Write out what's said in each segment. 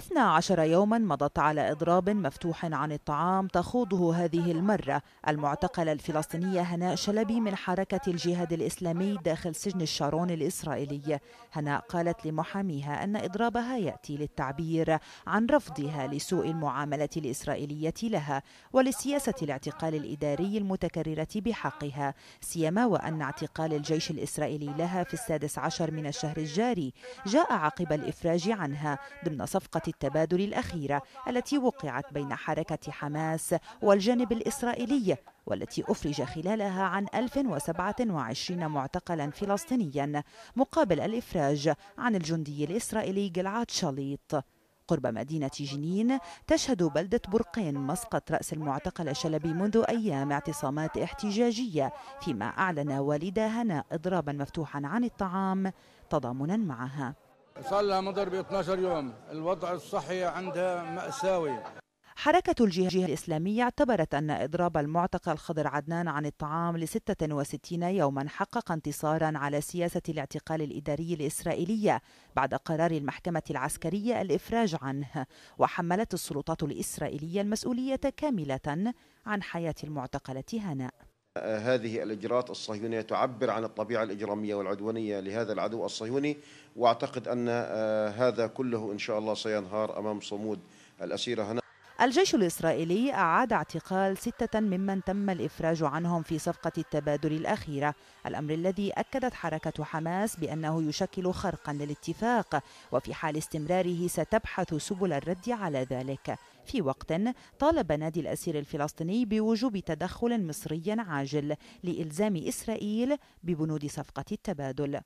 12 يوما مضت على إضراب مفتوح عن الطعام تخوضه هذه المرة المعتقلة الفلسطينية هناء شلبي من حركة الجهاد الإسلامي داخل سجن الشارون الإسرائيلي هناء قالت لمحاميها أن إضرابها يأتي للتعبير عن رفضها لسوء المعاملة الإسرائيلية لها ولسياسة الاعتقال الإداري المتكررة بحقها سيما وأن اعتقال الجيش الإسرائيلي لها في السادس عشر من الشهر الجاري جاء عقب الإفراج عنها ضمن صفقة التبادل الأخيرة التي وقعت بين حركة حماس والجانب الإسرائيلي والتي أفرج خلالها عن 1027 معتقلا فلسطينيا مقابل الإفراج عن الجندي الإسرائيلي جلعاد شليط قرب مدينة جنين تشهد بلدة برقين مسقط رأس المعتقل شلبي منذ أيام اعتصامات احتجاجية فيما أعلن والدها هناء إضرابا مفتوحا عن الطعام تضامنا معها صار لها مضرب 12 يوم الوضع الصحي عندها مأساوي حركة الجهاد الإسلامية اعتبرت أن إضراب المعتقل خضر عدنان عن الطعام ل 66 يوما حقق انتصارا على سياسة الاعتقال الإداري الإسرائيلية بعد قرار المحكمة العسكرية الإفراج عنه وحملت السلطات الإسرائيلية المسؤولية كاملة عن حياة المعتقلة هناء هذه الإجراءات الصهيونية تعبر عن الطبيعة الإجرامية والعدوانية لهذا العدو الصهيوني وأعتقد أن آه، هذا كله إن شاء الله سينهار أمام صمود الأسيرة هنا الجيش الإسرائيلي أعاد اعتقال ستة ممن تم الإفراج عنهم في صفقة التبادل الأخيرة الأمر الذي أكدت حركة حماس بأنه يشكل خرقا للاتفاق وفي حال استمراره ستبحث سبل الرد على ذلك في وقت طالب نادي الأسير الفلسطيني بوجوب تدخل مصري عاجل لإلزام إسرائيل ببنود صفقة التبادل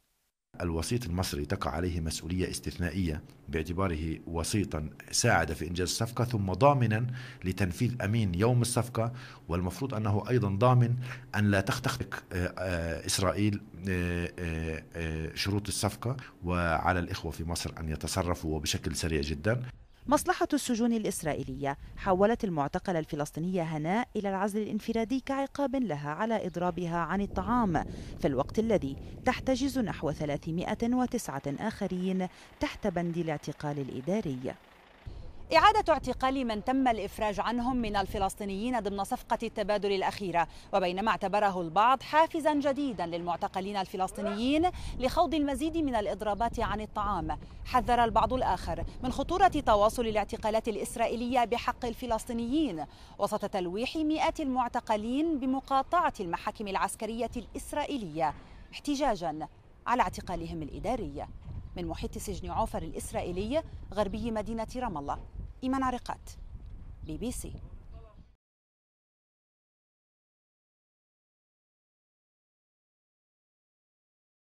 الوسيط المصري تقع عليه مسؤولية استثنائية باعتباره وسيطا ساعد في إنجاز الصفقة ثم ضامنا لتنفيذ أمين يوم الصفقة والمفروض أنه أيضا ضامن أن لا تخترق آه، آه، إسرائيل آه، شروط الصفقة وعلى الإخوة في مصر أن يتصرفوا وبشكل سريع جدا مصلحة السجون الإسرائيلية حولت المعتقلة الفلسطينية هناء إلى العزل الانفرادي كعقاب لها على إضرابها عن الطعام في الوقت الذي تحتجز نحو 309 آخرين تحت بند الاعتقال الإداري إعادة اعتقال من تم الإفراج عنهم من الفلسطينيين ضمن صفقة التبادل الأخيرة وبينما اعتبره البعض حافزا جديدا للمعتقلين الفلسطينيين لخوض المزيد من الإضرابات عن الطعام حذر البعض الآخر من خطورة تواصل الاعتقالات الإسرائيلية بحق الفلسطينيين وسط تلويح مئات المعتقلين بمقاطعة المحاكم العسكرية الإسرائيلية احتجاجا على اعتقالهم الإداري من محيط سجن عوفر الإسرائيلي غربي مدينة رام الله إيمان عريقات بي بي سي